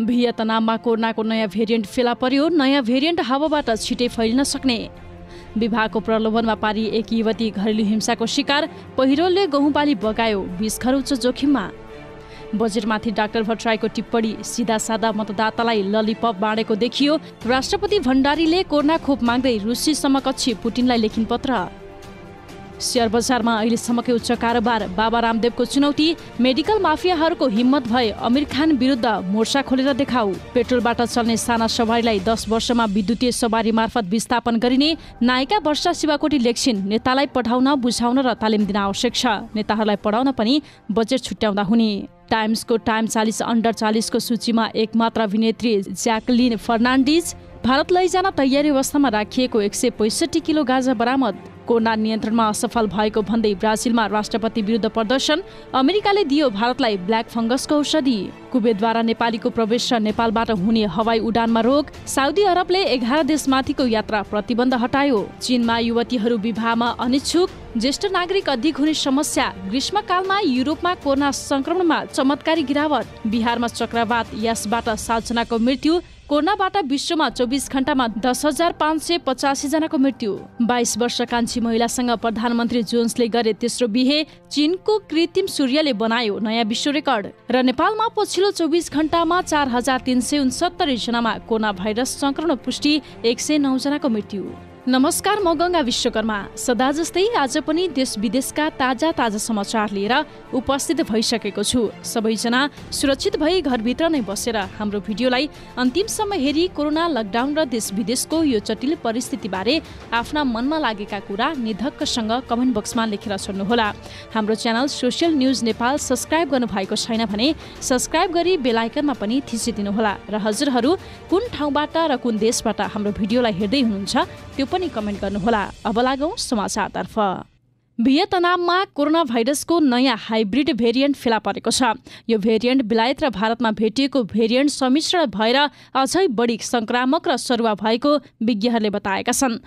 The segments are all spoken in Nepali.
भियतनाममा कोरोनाको नयाँ भेरिएन्ट फेला पर्यो नयाँ भेरिएन्ट हावाबाट छिटै फैलिन सक्ने विभागको प्रलोभनमा पारी एक युवती घरेलु हिंसाको शिकार पहिरोले गहुँपाली बगायो बिस घर उच्च जोखिममा बजेटमाथि डाक्टर भट्टराईको टिप्पणी सिधा सादा मतदातालाई ललिपप बाँडेको देखियो राष्ट्रपति भण्डारीले कोरोना खोप माग्दै रुसी समकक्षी पुटिनलाई लेखिन पत्र सेयर बजारमा अहिलेसम्मकै उच्च कारोबार बाबा रामदेवको चुनौती मेडिकल माफियाहरूको हिम्मत भए अमिर खान विरुद्ध मोर्चा खोलेर देखाऊ पेट्रोलबाट चल्ने साना सवारीलाई दस वर्षमा विद्युतीय सवारी मार्फत विस्थापन गरिने नायिका वर्षा शिवाकोटी लेक्सिन नेतालाई पठाउन बुझाउन र तालिम दिन आवश्यक छ नेताहरूलाई पढाउन पनि बजेट छुट्याउँदा हुने टाइम्सको टाइम चालिस अन्डर चालिसको सूचीमा एकमात्र अभिनेत्री ज्याकलिन फर्नान्डिज भारत लैजान तयारी अवस्थामा राखिएको एक सय पैँसठी किलो गाजा बरामद कोरोना नियन्त्रणमा असफल भएको भन्दै ब्राजिलमा राष्ट्रपति विरुद्ध प्रदर्शन अमेरिकाले दियो भारतलाई ब्ल्याक फङ्गसको औषधि कुबेद्वारा नेपालीको प्रवेश र नेपालबाट हुने हवाई उडानमा रोक साउदी अरबले एघार देशमाथिको यात्रा प्रतिबन्ध हटायो चीनमा युवतीहरू विवाहमा अनिच्छुक ज्येष्ठ नागरिक अधिक हुने समस्या ग्रीष्मकालमा युरोपमा कोरोना संक्रमणमा चमत्कारी गिरावट बिहारमा चक्रवात यसबाट सातजनाको मृत्यु कोरोनाबाट विश्वमा चौबिस घण्टामा दस हजार पाँच सय पचासी जनाको मृत्यु बाइस वर्ष कान्छी महिलासँग प्रधानमन्त्री जोन्सले गरे तेस्रो बिहे चीनको कृत्रिम सूर्यले बनायो नयाँ विश्व रेकर्ड र नेपालमा पछिल्लो चौबिस घण्टामा चार हजार तिन सय उनसत्तरी जनामा कोरोना भाइरस संक्रमण पुष्टि एक सय नौजनाको मृत्यु नमस्कार म गङ्गा विश्वकर्मा सदा जस्तै आज पनि देश विदेशका ताजा ताजा समाचार लिएर उपस्थित भइसकेको छु सबैजना सुरक्षित भई घरभित्र नै बसेर हाम्रो भिडियोलाई अन्तिमसम्म हेरी कोरोना लकडाउन र देश विदेशको यो जटिल परिस्थितिबारे आफ्ना मनमा लागेका कुरा निधक्कसँग कमेन्ट बक्समा लेखेर छोड्नुहोला हाम्रो channel social news Nepal subscribe गर्नुभएको छैन भने सब्सक्राइब गरी बेलायकनमा पनि थिचिदिनुहोला र हजुरहरू कुन ठाउँबाट र कुन देशबाट हाम्रो भिडियोलाई हेर्दै हुनुहुन्छ त्यो पनि कमेन्ट गर्नुहोला अब लागौँ समाचारतर्फ भियतनाममा कोरोना भाइरसको नयाँ हाइब्रिड भेरिएन्ट फेला परेको छ यो भेरिएन्ट बेलायत र भारतमा भेटिएको भेरिएन्ट सम्मिश्रण भएर अझै बढी सङ्क्रामक र सरुवा भएको विज्ञहरूले बताएका छन्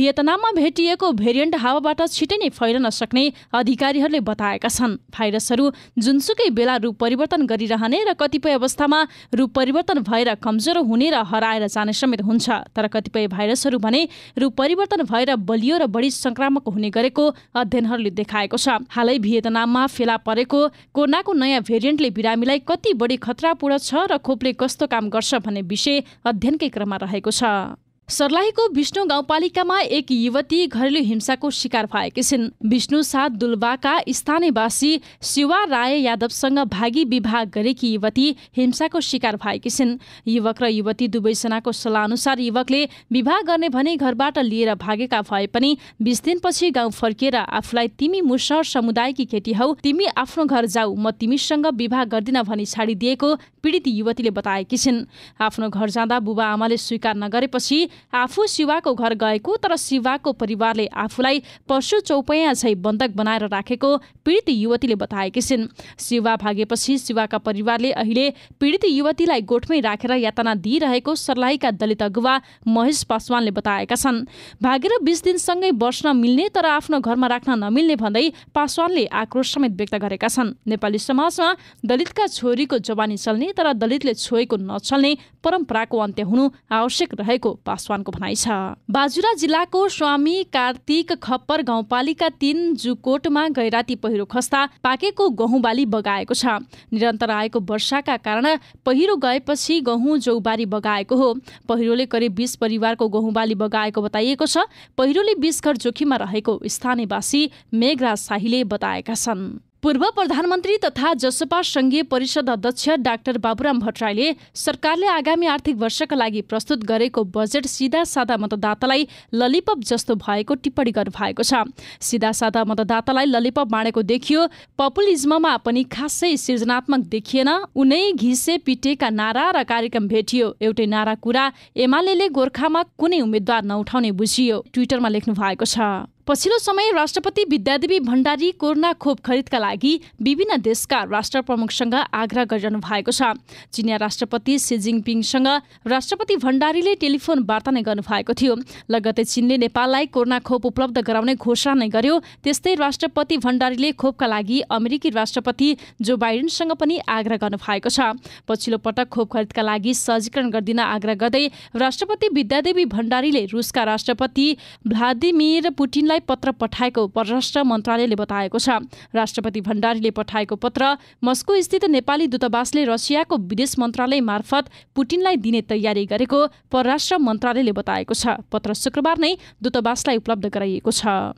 भियतनाममा भेटिएको भेरिएन्ट हावाबाट छिटै नै फैलन सक्ने अधिकारीहरूले बताएका छन् भाइरसहरू जुनसुकै बेला रूप परिवर्तन गरिरहने र कतिपय अवस्थामा रूप परिवर्तन भएर कमजोर हुने र हराएर जाने समेत हुन्छ तर कतिपय भाइरसहरू भने रूप परिवर्तन भएर बलियो र बढी संक्रामक हुने गरेको अध्ययनहरूले देखाएको छ हालै भियतनाममा फेला परेको कोरोनाको नयाँ भेरिएन्टले बिरामीलाई कति बढी खतरापूर्ण छ र खोपले कस्तो काम गर्छ भन्ने विषय अध्ययनकै क्रममा रहेको छ सर्लाहीको विष्णु गाउँपालिकामा एक युवती घरेलु हिंसाको शिकार भएकी छिन् विष्णु साथ दुल्बाका स्थानीयवासी शिवा राय यादवसँग भागी विवाह गरेकी युवती हिंसाको शिकार भएकी छिन् युवक र युवती दुवैजनाको अनुसार युवकले विवाह गर्ने भने घरबाट लिएर भागेका भए पनि बिस दिनपछि गाउँ फर्किएर आफूलाई तिमी मुसर समुदायकी केटी हौ तिमी आफ्नो घर जाऊ म तिमीसँग विवाह गर्दिन भनी छाडिदिएको पीडित युवतीले बताएकी छिन् आफ्नो घर जाँदा बुबा आमाले स्वीकार नगरेपछि आफू शिवाको घर गएको तर शिवाको परिवारले आफूलाई पशु चौपया झै बन्धक बनाएर राखेको पीडित युवतीले बताएकी छिन् शिवा भागेपछि शिवाका परिवारले अहिले पीडित युवतीलाई गोठमै राखेर यातना दिइरहेको सर्लाहीका दलित अगुवा महेश पासवानले बताएका छन् भागेर बिस दिनसँगै बस्न मिल्ने तर आफ्नो घरमा राख्न नमिल्ने भन्दै पासवानले आक्रोश समेत व्यक्त गरेका छन् नेपाली समाजमा दलितका छोरीको जवानी चल्ने तर दलितले छोएको नचल्ने परम्पराको अन्त्य हुनु आवश्यक रहेको पास पासवानको भनाइ छ बाजुरा जिल्लाको स्वामी कार्तिक खप्पर गाउँपालिका तीन जुकोटमा गैराती पहिरो खस्ता पाकेको गहुँ बाली बगाएको छ निरन्तर आएको वर्षाका कारण पहिरो गएपछि गहुँ जौबारी बगाएको हो पहिरोले करिब बिस परिवारको गहुँ बाली बगाएको बताइएको छ पहिरोले बिस घर जोखिममा रहेको स्थानीयवासी मेघराज शाहीले बताएका छन् पूर्व प्रधानमन्त्री तथा जसपा संघीय परिषद अध्यक्ष डाक्टर बाबुराम भट्टराईले सरकारले आगामी आर्थिक वर्षका लागि प्रस्तुत गरेको बजेट सिधा सादा मतदातालाई ललिपप जस्तो भएको टिप्पणी गर्नुभएको छ सिधा सादा मतदातालाई ललिपप बाँडेको देखियो पपुलिज्ममा पनि खासै सृजनात्मक देखिएन उनै घिसे पिटेका नारा र कार्यक्रम भेटियो एउटै नारा कुरा एमाले गोर्खामा कुनै उम्मेद्वार नउठाउने बुझियो ट्विटरमा लेख्नु भएको छ पछिल्लो समय राष्ट्रपति विद्यादेवी भण्डारी कोरोना खोप खरिदका लागि विभिन्न देशका राष्ट्र प्रमुखसँग आग्रह गरिरहनु भएको छ चिनिया राष्ट्रपति सी जिङपिङसँग राष्ट्रपति भण्डारीले टेलिफोन वार्ता नै गर्नुभएको थियो लगतै चिनले नेपाललाई कोरोना खोप उपलब्ध गराउने घोषणा नै गर्यो त्यस्तै राष्ट्रपति भण्डारीले खोपका लागि अमेरिकी राष्ट्रपति जो बाइडेनसँग पनि आग्रह गर्नुभएको छ पछिल्लो पटक खोप खरिदका लागि सहजीकरण गरिदिन आग्रह गर्दै राष्ट्रपति विद्यादेवी भण्डारीले रुसका राष्ट्रपति भ्लादिमिर पुटिनलाई भण्डारीलाई पत्र पठाएको परराष्ट्र मन्त्रालयले बताएको छ राष्ट्रपति भण्डारीले पठाएको पत्र मस्को स्थित नेपाली दूतावासले रसियाको विदेश मन्त्रालय मार्फत पुटिनलाई दिने तयारी गरेको परराष्ट्र मन्त्रालयले बताएको छ पत्र शुक्रबार नै दूतावासलाई उपलब्ध गराइएको छ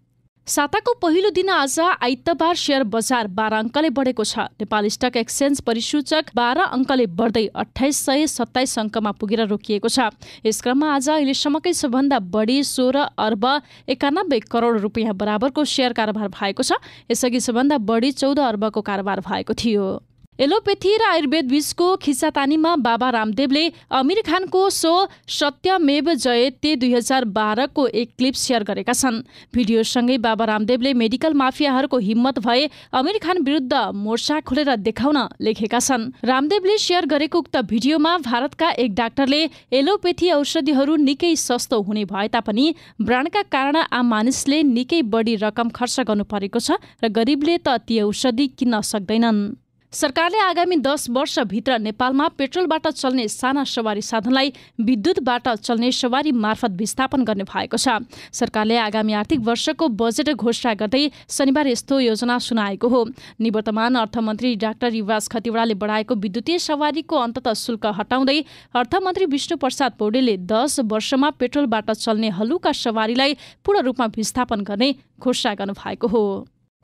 साताको पहिलो दिन आज आइतबार सेयर बजार बाह्र अङ्कले बढेको छ नेपाल स्टक एक्सचेन्ज परिसूचक बाह्र अङ्कले बढ्दै अठाइस सय सत्ताइस अङ्कमा पुगेर रोकिएको छ यस क्रममा आज अहिलेसम्मकै सबभन्दा बढी सोह्र अर्ब एकानब्बे करोड रुपियाँ बराबरको सेयर कारोबार भएको छ यसअघि सबभन्दा बढी चौध अर्बको कारोबार भएको थियो एलोपेथी र आयुर्वेद बीचको खिचातानीमा बाबा रामदेवले आमिर खानको सो सत्यमेव जयते दुई हजार बाह्रको एक क्लिप सेयर गरेका छन् भिडियोसँगै बाबा रामदेवले मेडिकल माफियाहरूको हिम्मत भए आमिर खान विरुद्ध मोर्चा खोलेर देखाउन लेखेका छन् रामदेवले सेयर गरेको उक्त भिडियोमा भारतका एक डाक्टरले एलोपेथी औषधिहरू निकै सस्तो हुने भए तापनि ब्रान्डका कारण आम मानिसले निकै बढी रकम खर्च गर्नु परेको छ र गरिबले त ती औषधि किन्न सक्दैनन् सरकारले आगामी दस वर्षभित्र नेपालमा पेट्रोलबाट चल्ने साना सवारी साधनलाई विद्युतबाट चल्ने सवारी मार्फत विस्थापन गर्ने भएको छ सरकारले आगामी आर्थिक वर्षको बजेट घोषणा गर्दै शनिबार यस्तो योजना सुनाएको हो निवर्तमान अर्थमन्त्री डाक्टर युवराज खतिवड़ाले बढाएको विद्युतीय सवारीको अन्तत शुल्क हटाउँदै अर्थमन्त्री विष्णु प्रसाद पौडेलले दस वर्षमा पेट्रोलबाट चल्ने हलुका सवारीलाई पूर्ण रूपमा विस्थापन गर्ने घोषणा गर्नुभएको हो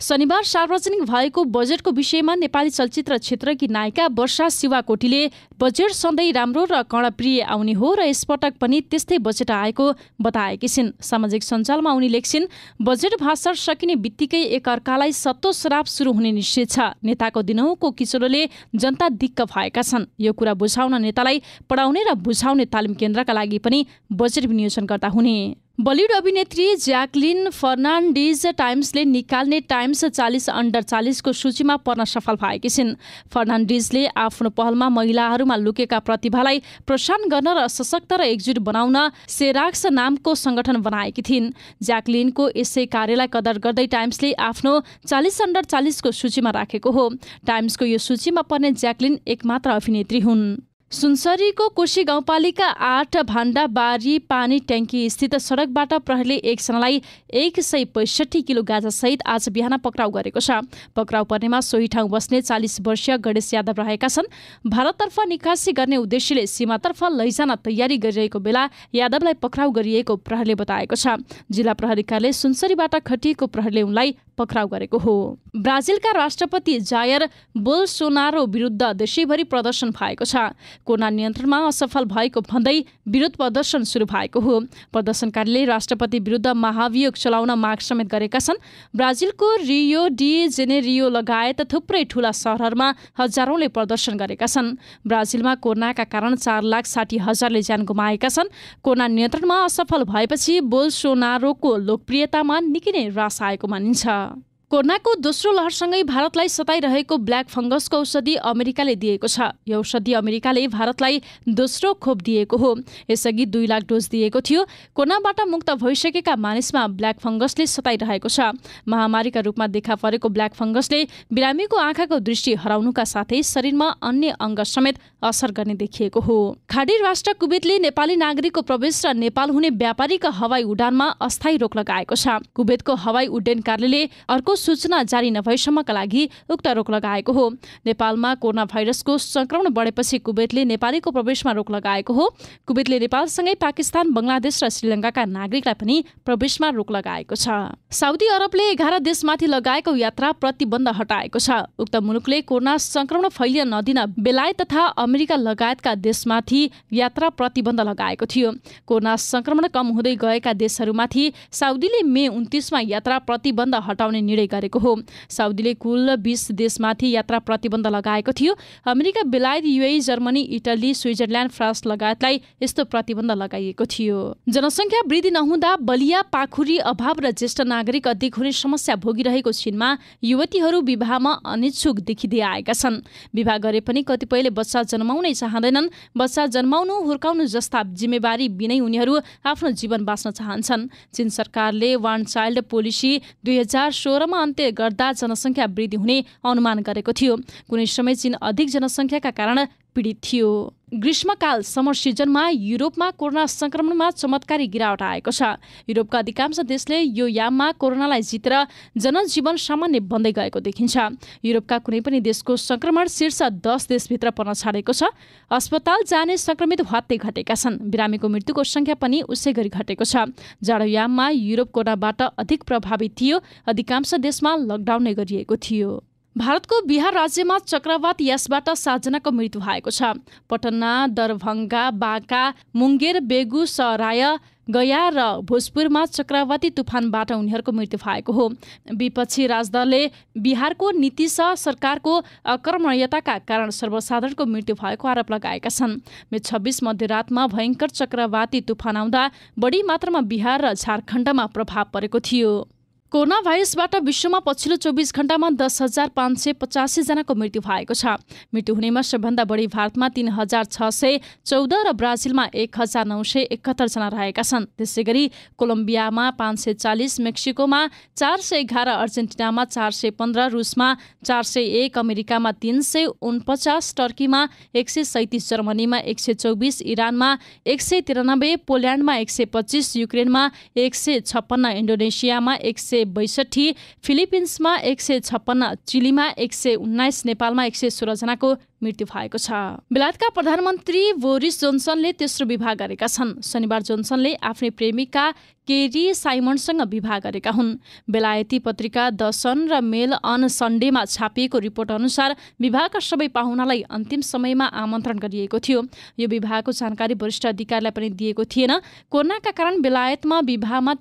शनिबार सार्वजनिक भएको बजेटको विषयमा नेपाली चलचित्र क्षेत्रकी नायिका वर्षा शिवाकोटीले बजेट सधैँ राम्रो र कर्णप्रिय आउने हो र यसपटक पनि त्यस्तै बजेट आएको बताएकी छिन् सामाजिक सञ्जालमा उनी लेख्छिन् बजेट भाषण सकिने बित्तिकै एकअर्कालाई सत्तो श्राप सुरु हुने निश्चित छ नेताको दिनहुँको किचोलोले जनता दिक्क भएका छन् यो कुरा बुझाउन नेतालाई पढाउने र बुझाउने तालिम केन्द्रका लागि पनि बजेट विनियोजन गर्दा हुने बलिउड अभिनेत्री ज्याक्लिन फर्नान्डिज टाइम्सले निकाल्ने टाइम्स चालिस अन्डर चालिसको सूचीमा पर्न सफल भएकी छिन् फर्नान्डिजले आफ्नो पहलमा महिलाहरूमा लुकेका प्रतिभालाई प्रोत्साहन गर्न र सशक्त र एकजुट बनाउन सेराक्स नामको सङ्गठन बनाएकी थिइन् ज्याक्लिनको यसै कार्यलाई कदर गर्दै टाइम्सले आफ्नो चालिस अन्डर चालिसको सूचीमा राखेको हो टाइम्सको यो सूचीमा पर्ने ज्याक्लिन एकमात्र अभिनेत्री हुन् सुनसरीको कोशी गाउँपालिका आठ भाण्डाबारी पानी ट्याङ्की स्थित सडकबाट प्रहरीले एकजनालाई एक सय पैँसठी किलो गाजासहित आज बिहान पक्राउ गरेको छ पक्राउ पर्नेमा सोही ठाउँ बस्ने चालिस वर्षीय गणेश यादव रहेका छन् भारततर्फ निकासी गर्ने उद्देश्यले सीमातर्फ लैजान तयारी गरिरहेको बेला यादवलाई पक्राउ गरिएको प्रहरीले बताएको छ जिल्ला प्रहरी कार्यालय सुनसरीबाट खटिएको प्रहरीले उनलाई पक्राउ गरेको हो ब्राजिलका राष्ट्रपति जायर बोलसोनारो विरुद्ध देशैभरि प्रदर्शन भएको छ कोना नियन्त्रणमा असफल भएको भन्दै विरोध प्रदर्शन सुरु भएको हो प्रदर्शनकारीले राष्ट्रपति विरुद्ध महाभियोग चलाउन माग समेत गरेका छन् ब्राजिलको रियो डी जेनेरियो लगायत थुप्रै ठूला सहरहरूमा हजारौंले प्रदर्शन गरेका छन् ब्राजिलमा कोरोनाका कारण चार लाख साठी हजारले ज्यान गुमाएका छन् कोरोना नियन्त्रणमा असफल भएपछि बोल्सोनारोको लोकप्रियतामा निकै नै ह्रास आएको मानिन्छ कोरोनाको दोस्रो लहरसँगै भारतलाई सताइरहेको ब्ल्याक फङ्गसको औषधि अमेरिकाले दिएको छ यो औषधि अमेरिकाले भारतलाई दोस्रो खोप दिएको हो यसअघि दुई लाख डोज दिएको थियो कोरोनाबाट मुक्त भइसकेका मानिसमा ब्ल्याक फङ्गसले सताइरहेको छ महामारीका रूपमा देखा परेको ब्ल्याक फङ्गसले बिरामीको आँखाको दृष्टि हराउनुका साथै शरीरमा अन्य अङ्ग समेत असर गर्ने देखिएको हो खाडी राष्ट्र कुवेतले नेपाली नागरिकको प्रवेश र नेपाल हुने व्यापारीका हवाई उडानमा अस्थायी रोक लगाएको छ कुवेतको हवाई उड्डयन कार्यालयले अर्को सूचना जारी नभएसम्मका लागि उक्त रोक लगाएको हो नेपालमा कोरोना भाइरसको संक्रमण बढेपछि कुवेतले नेपालीको प्रवेशमा रोक लगाएको हो कुवेतले नेपालसँगै पाकिस्तान बङ्गलादेश र श्रीलङ्काका नागरिकलाई पनि प्रवेशमा रोक लगाएको छ साउदी अरबले एघार देशमाथि लगाएको यात्रा प्रतिबन्ध हटाएको छ उक्त मुलुकले कोरोना संक्रमण फैलिन नदिन बेलायत तथा अमेरिका लगायतका देशमाथि यात्रा प्रतिबन्ध लगाएको थियो कोरोना संक्रमण कम हुँदै गएका देशहरूमाथि साउदीले मे उन्तिसमा यात्रा प्रतिबन्ध हटाउने निर्णय गरेको हो साउदीले कुल बिस देशमाथि यात्रा प्रतिबन्ध लगाएको थियो अमेरिका बेलायत UAE Germany Italy Switzerland France लगायतलाई यस्तो प्रतिबन्ध लगाइएको थियो जनसङ्ख्या वृद्धि नहुँदा बलिया पाखुरी अभाव र ज्येष्ठ नागरिक अधिक हुने समस्या भोगिरहेको छिन्मा युवतीहरू विवाहमा अनिच्छुक देखिँदै आएका छन् विवाह गरे पनि कतिपयले बच्चा जन जन्माउनै चाहँदैनन् बच्चा जन्माउनु हुर्काउनु जस्ता जिम्मेवारी बिनै उनीहरू आफ्नो जीवन बाँच्न चाहन्छन् चीन सरकारले वान चाइल्ड पोलिसी दुई हजार सोह्रमा अन्त्य गर्दा जनसङ्ख्या वृद्धि हुने अनुमान गरेको थियो कुनै समय चीन अधिक जनसङ्ख्याका कारण पीडित थियो ग्रीष्मकाल समर सिजनमा युरोपमा कोरोना संक्रमणमा चमत्कारी गिरावट आएको छ युरोपका अधिकांश देशले यो याममा कोरोनालाई जितेर जनजीवन सामान्य बन्दै गएको देखिन्छ युरोपका कुनै पनि देशको संक्रमण शीर्ष दस देशभित्र पर्न छाडेको छ अस्पताल जाने सङ्क्रमित हत्ते घटेका छन् बिरामीको मृत्युको संख्या पनि उसै गरी घटेको छ जाडो याममा युरोप कोरोनाबाट अधिक प्रभावित थियो अधिकांश देशमा लकडाउन नै गरिएको थियो भारतको बिहार राज्यमा चक्रवात यसबाट सातजनाको मृत्यु भएको छ पटना दरभङ्गा बाँका मुङ्गेर बेगुसराय गया र भोजपुरमा चक्रवाती तुफानबाट उनीहरूको मृत्यु भएको हो विपक्षी राजदलले बिहारको नीति सरकारको आक्रमणीयताका कारण सर्वसाधारणको मृत्यु भएको आरोप लगाएका छन् मे छब्बिस मध्यरातमा भयङ्कर चक्रवाती तुफान आउँदा बढी मात्रामा बिहार र झारखण्डमा प्रभाव परेको थियो कोरोना भाइरसबाट विश्वमा पछिल्लो चौबिस घण्टामा दस हजार पाँच सय पचासीजनाको मृत्यु भएको छ मृत्यु हुनेमा सबभन्दा बढी भारतमा तीन हजार छ सय चौध र ब्राजिलमा एक हजार नौ सय एकहत्तरजना रहेका छन् त्यसै गरी कोलम्बियामा पाँच सय चालिस मेक्सिकोमा चार सय एघार अर्जेन्टिनामा चार सय पन्ध्र रुसमा चार सय एक अमेरिकामा तिन सय उनपचास टर्कीमा एक सय सैतिस जर्मनीमा एक सय चौबिस इरानमा एक सय तिरानब्बे पोल्यान्डमा एक सय पच्चिस युक्रेनमा एक सय छप्पन्न इन्डोनेसियामा एक सय सय बैसठी फिलिपिन्समा एक सय छप्पन्न चिलीमा एक सय उन्नाइस नेपालमा एक सय सोह्रजनाको मृत्यु भएको छ बेलायतका प्रधानमन्त्री बोरिस जोन्सनले तेस्रो विवाह गरेका छन् शनिबार जोन्सनले आफ्नै प्रेमिका केरी साइमनसँग विवाह गरेका हुन् बेलायती पत्रिका द सन र मेल अन सन्डेमा छापिएको रिपोर्ट अनुसार विवाहका सबै पाहुनालाई अन्तिम समयमा आमन्त्रण गरिएको थियो यो विवाहको जानकारी वरिष्ठ अधिकारीलाई पनि दिएको थिएन कोरोनाका कारण बेलायतमा विवाहमा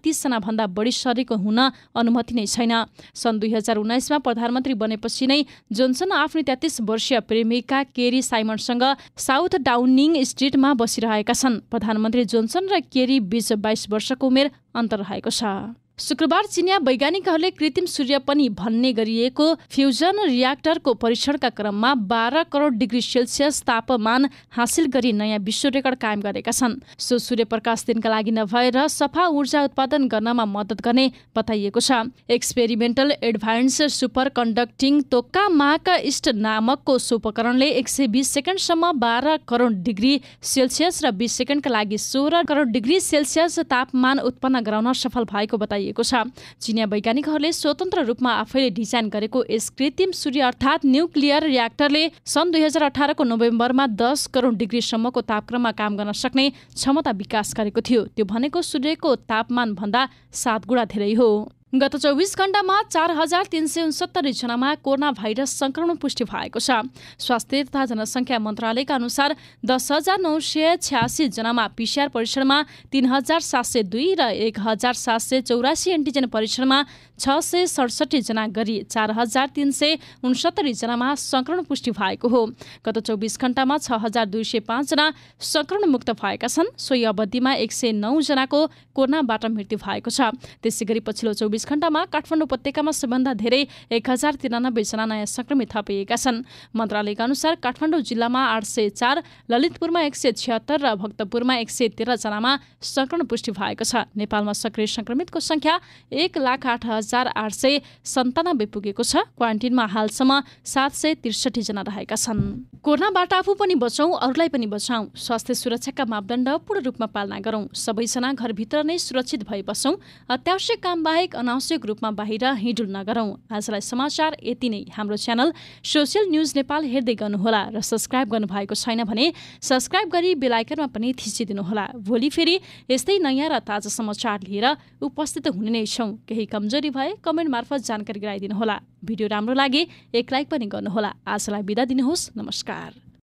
भन्दा बढी सरेको हुन अनुमति नै छैन सन् दुई हजार उन्नाइसमा प्रधानमन्त्री बनेपछि नै जोन्सन आफ्नो तेत्तिस वर्षीय प्रेमिक अमेरिका केरी साइमनसँग साउथ डाउनिङ स्ट्रिटमा बसिरहेका छन् प्रधानमन्त्री जोन्सन र केरी बीच बाइस वर्षको उमेर अन्तर रहेको छ शुक्रबार चिनिया वैज्ञानिकहरूले कृत्रिम सूर्य पनि भन्ने गरिएको फ्युजन रियाक्टरको परीक्षणका क्रममा बाह्र करोड डिग्री सेल्सियस तापमान हासिल गरी नयाँ विश्व रेकर्ड कायम गरेका छन् सो सूर्य प्रकाश दिनका लागि नभएर सफा ऊर्जा उत्पादन गर्नमा मद्दत गर्ने बताइएको छ experimental advanced superconducting tokamak EAST नामकको सो उपकरणले एक सय बिस सेकेन्डसम्म बाह्र करोड डिग्री सेल्सियस र बिस सेकेन्डका लागि सोह्र करोड डिग्री सेल्सियस तापमान उत्पन्न गराउन सफल भएको बताइएको गरिएको छ चिनिया वैज्ञानिकहरूले स्वतन्त्र रूपमा आफैले डिजाइन गरेको यस कृत्रिम सूर्य अर्थात् न्युक्लियर रियाक्टरले सन् दुई हजार अठारको नोभेम्बरमा दस करोड डिग्रीसम्मको तापक्रममा काम गर्न सक्ने क्षमता विकास गरेको थियो त्यो भनेको सूर्यको तापमानभन्दा सात गुणा धेरै हो गत चौबिस घण्टामा चार हजार तिन सय उनसत्तरी जनामा कोरोना भाइरस संक्रमण पुष्टि भएको छ स्वास्थ्य तथा जनसङ्ख्या मन्त्रालयका अनुसार दस हजार नौ सय छ्यासी जनामा पिसिआर परीक्षणमा तीन हजार सात सय दुई र एक हजार सात सय चौरासी एन्टिजेन परीक्षणमा छ सय सडसठीजना गरी चार हजार तिन सय उन्सत्तरीजनामा सङ्क्रमण पुष्टि भएको हो गत चौबिस घण्टामा छ हजार दुई सय पाँचजना मुक्त भएका छन् सोही अवधिमा एक सय नौजनाको कोरोनाबाट मृत्यु भएको छ त्यसै गरी पछिल्लो चौबिस घण्टामा काठमाडौँ उपत्यकामा सबैभन्दा धेरै एक हजार तिरानब्बेजना नयाँ संक्रमित थपिएका छन् मन्त्रालयका अनुसार काठमाडौँ जिल्लामा आठ सय चार ललितपुरमा एक सय छिहत्तर र भक्तपुरमा एक सय तेह्रजनामा सङ्क्रमण पुष्टि भएको छ नेपालमा सक्रिय संक्रमितको सङ्ख्या एक लाख आठ हजार हजार आठ सय सन्तानब्बे पुगेको छ क्वारेन्टिनमा हालसम्म सात सय त्रिसठी जना रहेका छन् कोरोनाबाट आफू पनि बचाउँ अरूलाई पनि बचाउँ स्वास्थ्य सुरक्षाका मापदण्ड पूर्ण रूपमा पालना गरौँ सबैजना घरभित्र नै सुरक्षित भए बसौँ अत्यावश्यक काम बाहेक अनावश्यक रूपमा बाहिर हिँडुल नगरौँ आजलाई समाचार यति नै हाम्रो च्यानल सोसियल न्युज नेपाल हेर्दै गर्नुहोला र सब्सक्राइब भएको छैन भने सब्सक्राइब गरी बेलायकनमा पनि थिचिदिनुहोला भोलि फेरि यस्तै नयाँ र ताजा समाचार लिएर उपस्थित हुने नै छौँ केही कमजोरी भए कमेन्ट मार्फत जानकारी गराइदिनुहोला भिडियो राम्रो लागे एक लाइक पनि गर्नुहोला आजलाई बिदा दिनुहोस् नमस्कार